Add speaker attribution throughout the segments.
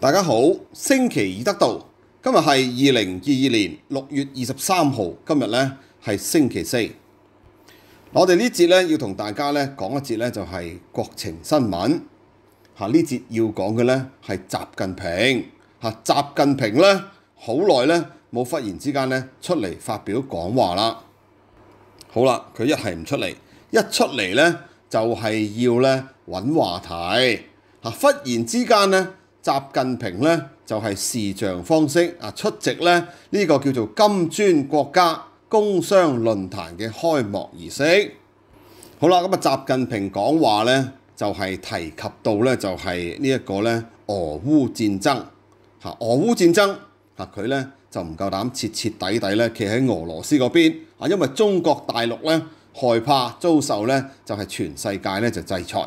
Speaker 1: 大家好，星期二得到，今日係二零二二年六月二十三號，今日咧係星期四。我哋呢節咧要同大家咧講一節咧就係國情新聞吓呢節要講嘅咧係習近平吓習近平咧好耐咧冇忽然之間咧出嚟發表講話啦。好啦，佢一係唔出嚟，一出嚟咧就係要咧揾話題吓忽然之間咧～習近平咧就係視像方式啊出席咧呢個叫做金磚國家工商論壇嘅開幕儀式。好啦，咁啊，習近平講話咧就係提及到咧就係呢一個咧俄烏戰爭嚇。俄烏戰爭嚇佢咧就唔夠膽徹徹底底咧企喺俄羅斯嗰邊因為中國大陸咧害怕遭受咧就係全世界咧就制裁。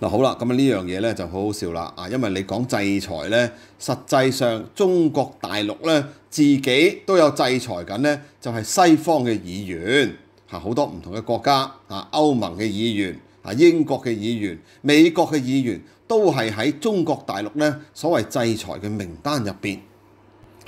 Speaker 1: 嗱好啦，咁啊呢樣嘢咧就好好笑啦啊！因為你講制裁咧，實際上中國大陸咧自己都有制裁緊咧，就係西方嘅議員嚇好多唔同嘅國家啊，歐盟嘅議員啊，英國嘅議員美國嘅議員都係喺中國大陸咧所謂制裁嘅名單入邊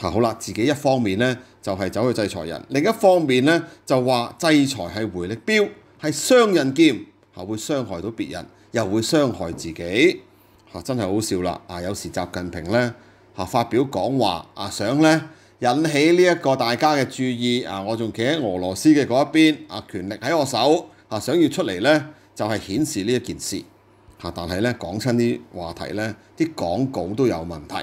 Speaker 1: 嚇好啦，自己一方面咧就係走去制裁人，另一方面咧就話制裁係回力標，係雙刃劍嚇會傷害到別人。又會傷害自己嚇，真係好笑啦！啊，有時習近平咧嚇發表講話啊，想咧引起呢一個大家嘅注意啊。我仲企喺俄羅斯嘅嗰一邊啊，權力喺我手啊，想要出嚟咧就係顯示呢一件事嚇。但係咧講親啲話題咧，啲講稿都有問題。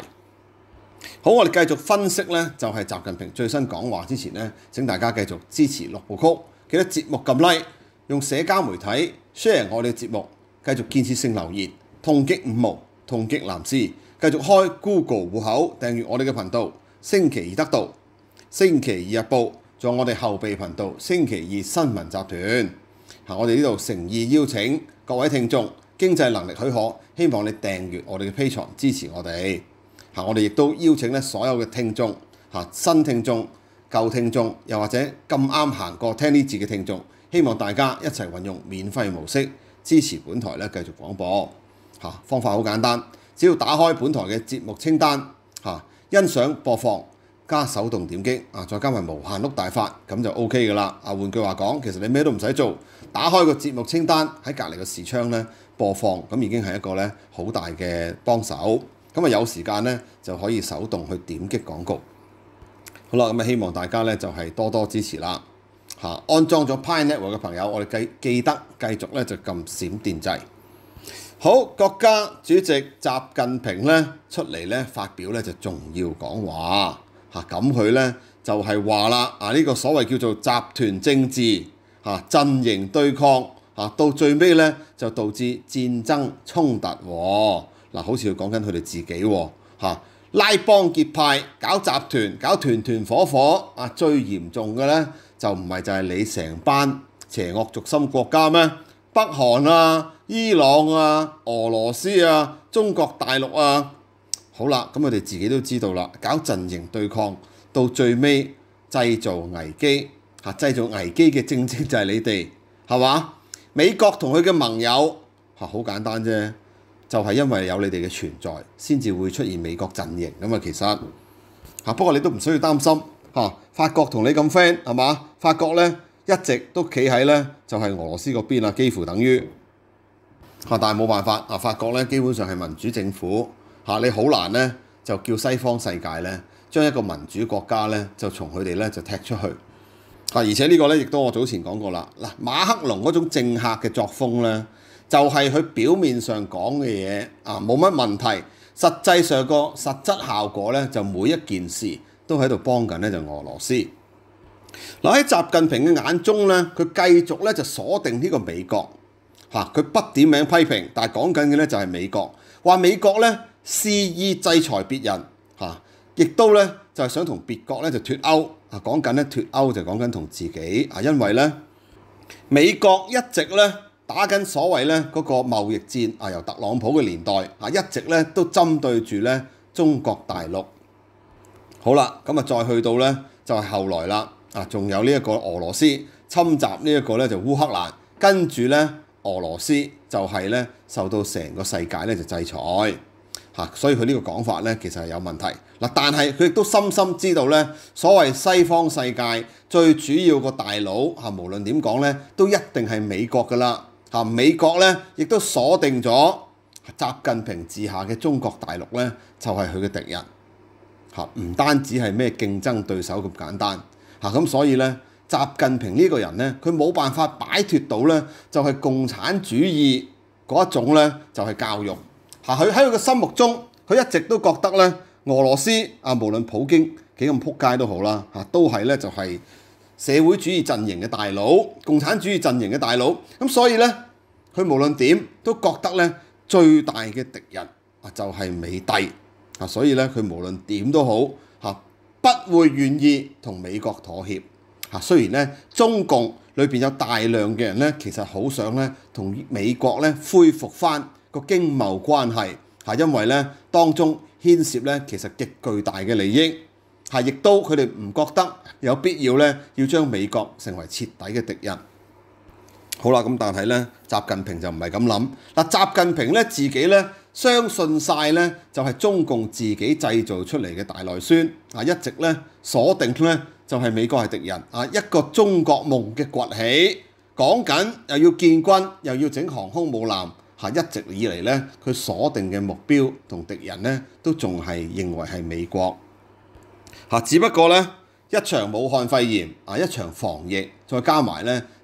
Speaker 1: 好，我哋繼續分析咧，就係習近平最新講話之前咧。請大家繼續支持六部曲，記得節目撳 Like，用社交媒體 share 我哋節目。繼續建設性留言，痛擊五毛，痛擊藍絲，繼續開 Google 户口訂閱我哋嘅頻道。星期二得到，星期二日報有我哋後備頻道。星期二新聞集團，嚇我哋呢度誠意邀請各位聽眾，經濟能力許可，希望你訂閱我哋嘅 p a 支持我哋。嚇我哋亦都邀請咧所有嘅聽眾，嚇新聽眾、舊聽眾，又或者咁啱行過聽呢字嘅聽眾，希望大家一齊運用免費模式。支持本台咧繼續廣播嚇，方法好簡單，只要打開本台嘅節目清單嚇，欣賞播放加手動點擊啊，再加埋無限碌大法咁就 O K 噶啦。啊，換句話講，其實你咩都唔使做，打開個節目清單喺隔離嘅視窗咧播放，咁已經係一個咧好大嘅幫手。咁啊有時間咧就可以手動去點擊廣告。好啦，咁啊希望大家咧就係多多支持啦。嚇！安裝咗 p i n e t w o r k 嘅朋友，我哋記記得繼續咧就撳閃電掣。好，國家主席習近平咧出嚟咧發表咧就重要講話嚇咁佢咧就係話啦啊呢個所謂叫做集團政治嚇陣營對抗嚇到最尾咧就導致戰爭衝突嗱，好似要講緊佢哋自己嚇拉幫結派搞集團搞團團火火啊，最嚴重嘅咧～就唔係就係你成班邪惡族心國家咩？北韓啊、伊朗啊、俄羅斯啊、中國大陸啊，好啦，咁我哋自己都知道啦，搞陣營對抗，到最尾製造危機嚇，製造危機嘅正正就係你哋，係嘛？美國同佢嘅盟友嚇好簡單啫，就係因為有你哋嘅存在，先至會出現美國陣營咁啊。其實嚇，不過你都唔需要擔心。嚇，法國同你咁 friend 係嘛？法國咧一直都企喺咧就係俄羅斯嗰邊啦，幾乎等於嚇。但係冇辦法啊，法國咧基本上係民主政府嚇，你好難咧就叫西方世界咧將一個民主國家咧就從佢哋咧就踢出去嚇。而且呢個咧亦都我早前講過啦，嗱馬克龍嗰種政客嘅作風咧，就係佢表面上講嘅嘢啊冇乜問題，實際上個實質效果咧就每一件事。都喺度幫緊咧，就俄羅斯。嗱喺習近平嘅眼中咧，佢繼續咧就鎖定呢個美國嚇，佢不點名批評，但係講緊嘅咧就係美國，話美國咧肆意制裁別人嚇，亦都咧就係想同別國咧就脱歐啊。講緊咧脱歐就講緊同自己啊，因為咧美國一直咧打緊所謂咧嗰個貿易戰啊，由特朗普嘅年代啊，一直咧都針對住咧中國大陸。好啦，咁啊，再去到咧就係後來啦，啊，仲有呢一個俄羅斯侵襲呢一個咧就烏克蘭，跟住咧俄羅斯就係咧受到成個世界咧就制裁，嚇，所以佢呢個講法呢，其實係有問題嗱，但係佢亦都深深知道呢，所謂西方世界最主要個大佬嚇，無論點講呢，都一定係美國噶啦嚇，美國呢，亦都鎖定咗習近平治下嘅中國大陸呢，就係佢嘅敵人。嚇唔單止係咩競爭對手咁簡單嚇，咁所以咧，習近平呢個人咧，佢冇辦法擺脱到咧，就係共產主義嗰一種咧，就係教育嚇。佢喺佢嘅心目中，佢一直都覺得咧，俄羅斯啊，無論普京幾咁撲街都好啦嚇，都係咧就係社會主義陣營嘅大佬，共產主義陣營嘅大佬。咁所以咧，佢無論點都覺得咧，最大嘅敵人啊就係美帝。所以咧，佢無論點都好嚇，不會願意同美國妥協嚇。雖然咧，中共裏邊有大量嘅人咧，其實好想咧同美國咧恢復翻個經貿關係嚇，因為咧當中牽涉咧其實極巨大嘅利益嚇，亦都佢哋唔覺得有必要咧要將美國成為徹底嘅敵人。好啦，咁但係咧，習近平就唔係咁諗。嗱，習近平咧自己咧相信曬咧就係中共自己製造出嚟嘅大內宣啊，一直咧鎖定咧就係美國係敵人啊。一個中國夢嘅崛起，講緊又要建軍，又要整航空母艦，一直以嚟咧佢鎖定嘅目標同敵人咧都仲係認為係美國只不過咧一場武漢肺炎啊，一場防疫，再加埋咧。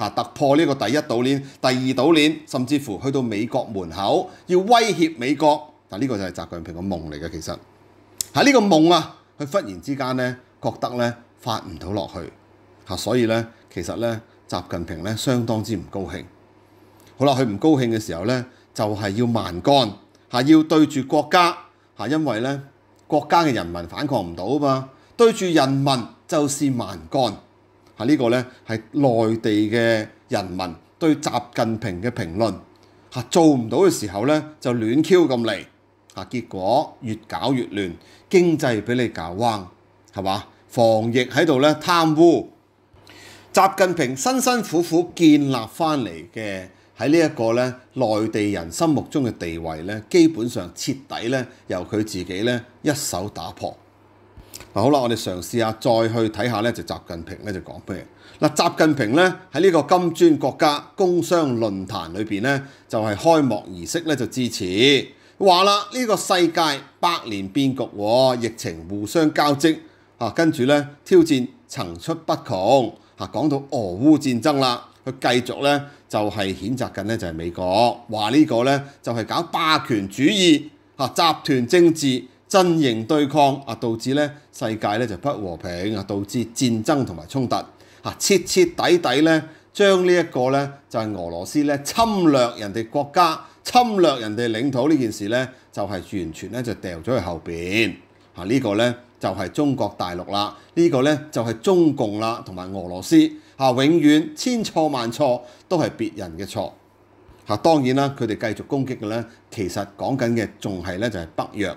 Speaker 1: 嚇突破呢個第一島鏈、第二島鏈，甚至乎去到美國門口要威脅美國，嗱，呢個就係習近平個夢嚟嘅。其實喺呢個夢啊，佢忽然之間咧覺得咧發唔到落去嚇，所以咧其實咧習近平咧相當之唔高興。好啦，佢唔高興嘅時候咧就係要萬幹嚇，要對住國家嚇，因為咧國家嘅人民反抗唔到嘛，對住人民就是萬幹。啊！呢個咧係內地嘅人民對習近平嘅評論，嚇做唔到嘅時候咧就亂 Q 咁嚟，嚇結果越搞越亂，經濟俾你搞彎，係嘛？防疫喺度咧貪污，習近平辛辛苦苦建立翻嚟嘅喺呢一個咧內地人心目中嘅地位咧，基本上徹底咧由佢自己咧一手打破。嗱好啦，我哋嘗試下再去睇下咧，就習近平咧就講咩？嗱，習近平咧喺呢個金磚國家工商論壇裏邊咧，就係開幕儀式咧就支持話啦呢個世界百年變局，疫情互相交織啊，跟住咧挑戰層出不窮啊，講到俄烏戰爭啦，佢繼續咧就係譴責緊咧就係美國，話呢個咧就係搞霸權主義嚇、集團政治。陣型對抗啊，導致咧世界咧就不和平啊，導致戰爭同埋衝突嚇，徹徹底底咧將呢一個咧就係俄羅斯咧侵略人哋國家、侵略人哋領土呢件事咧就係完全咧就掉咗去後邊嚇。呢個咧就係中國大陸啦，呢個咧就係中共啦，同埋俄羅斯嚇，永遠千錯萬錯都係別人嘅錯嚇。當然啦，佢哋繼續攻擊嘅咧，其實講緊嘅仲係咧就係北約。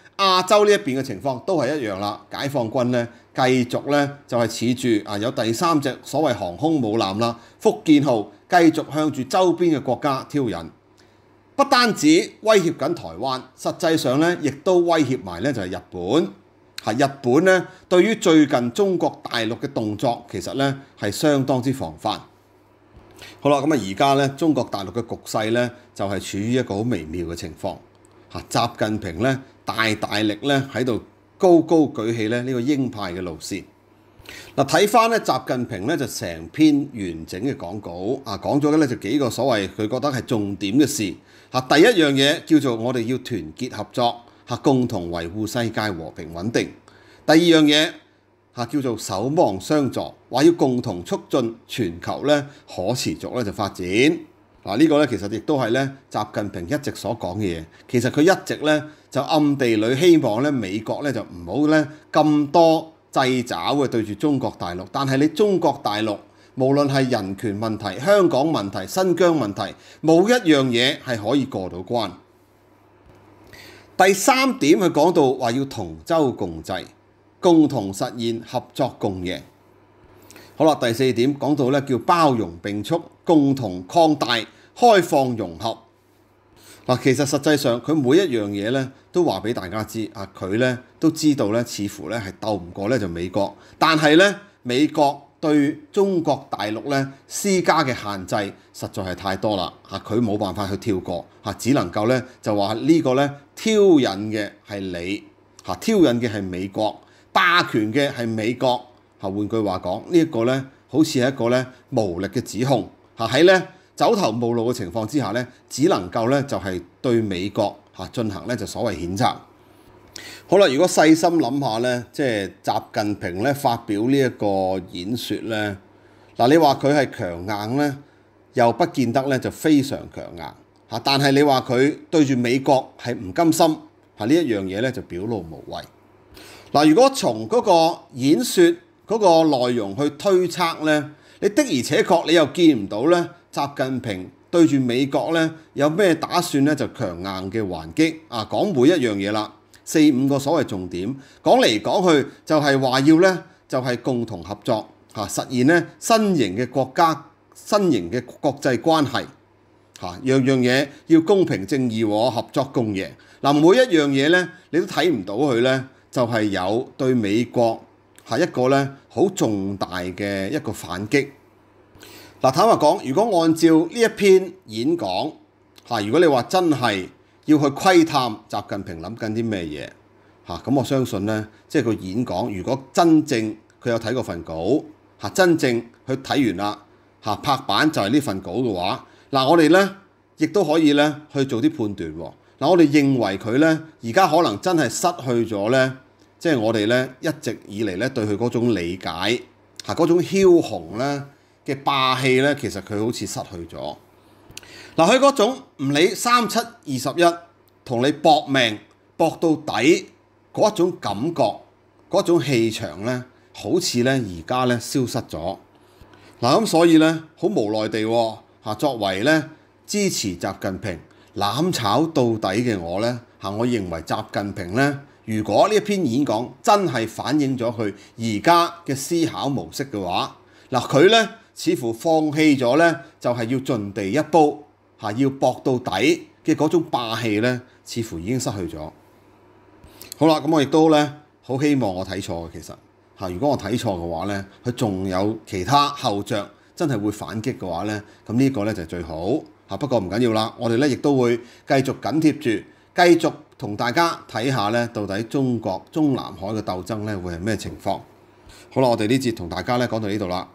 Speaker 1: 亞洲呢一邊嘅情況都係一樣啦，解放軍咧繼續咧就係恃住啊有第三隻所謂航空母艦啦，福建號繼續向住周邊嘅國家挑引，不單止威脅緊台灣，實際上咧亦都威脅埋咧就係日本，日本咧對於最近中國大陸嘅動作其實咧係相當之防範。好啦，咁啊而家咧中國大陸嘅局勢咧就係處於一個好微妙嘅情況。啊！習近平咧大大力咧喺度高高舉起咧呢個鷹派嘅路線。嗱，睇翻咧習近平咧就成篇完整嘅講稿，啊講咗咧就幾個所謂佢覺得係重點嘅事。嚇，第一樣嘢叫做我哋要團結合作，嚇共同維護世界和平穩定。第二樣嘢嚇叫做守望相助，話要共同促進全球咧可持續咧就發展。嗱呢個咧其實亦都係咧習近平一直所講嘅嘢，其實佢一直咧就暗地裏希望咧美國咧就唔好咧咁多掣肘嘅對住中國大陸，但係你中國大陸無論係人權問題、香港問題、新疆問題，冇一樣嘢係可以過到關。第三點佢講到話要同舟共濟，共同實現合作共贏。好啦，第四點講到咧叫包容並蓄，共同擴大開放融合。嗱，其實實際上佢每一樣嘢咧都話俾大家知，啊佢咧都知道咧，似乎咧係鬥唔過咧就美國，但係咧美國對中國大陸咧施加嘅限制實在係太多啦，嚇佢冇辦法去跳過，嚇只能夠咧就話呢個咧挑引嘅係你，嚇挑引嘅係美國，霸權嘅係美國。嚇，換句話講，呢一個咧，好似係一個咧無力嘅指控嚇。喺咧走投無路嘅情況之下咧，只能夠咧就係對美國嚇進行咧就所謂譴責。好啦，如果細心諗下咧，即係習近平咧發表呢一個演說咧，嗱你話佢係強硬咧，又不見得咧就非常強硬嚇。但係你話佢對住美國係唔甘心嚇，呢一樣嘢咧就表露無遺嗱。如果從嗰個演說，嗰個內容去推測呢，你的而且確你又見唔到呢習近平對住美國呢有咩打算呢？就強硬嘅還擊啊，講每一樣嘢啦，四五個所謂重點講嚟講去就係話要呢，就係共同合作嚇，實現呢新型嘅國家、新型嘅國際關係嚇，樣樣嘢要公平正義和合作共贏。嗱，每一樣嘢呢，你都睇唔到佢呢，就係有對美國。係一個咧好重大嘅一個反擊。嗱，坦白講，如果按照呢一篇演講，嚇，如果你話真係要去窺探習近平諗緊啲咩嘢，嚇，咁我相信咧，即係個演講，如果真正佢有睇過份稿，嚇，真正去睇完啦，嚇，拍板就係呢份稿嘅話，嗱，我哋咧亦都可以咧去做啲判斷。嗱，我哋認為佢咧而家可能真係失去咗咧。即係我哋咧一直以嚟咧對佢嗰種理解嚇嗰種驕雄咧嘅霸氣咧，其實佢好似失去咗。嗱，佢嗰種唔理三七二十一同你搏命搏到底嗰一種感覺，嗰種氣場咧，好似咧而家咧消失咗。嗱咁所以咧好無奈地嚇，作為咧支持習近平攬炒到底嘅我咧嚇，我認為習近平咧。如果呢一篇演講真係反映咗佢而家嘅思考模式嘅話，嗱佢呢似乎放棄咗呢，就係要盡地一煲嚇，要搏到底嘅嗰種霸氣呢，似乎已經失去咗。好啦，咁我亦都呢，好希望我睇錯嘅其實嚇，如果我睇錯嘅話呢，佢仲有其他後着真係會反擊嘅話呢，咁呢個呢就最好嚇。不過唔緊要啦，我哋呢亦都會繼續緊貼住。繼續同大家睇下咧，到底中國中南海嘅鬥爭咧會係咩情況？好啦，我哋呢節同大家咧講到呢度啦。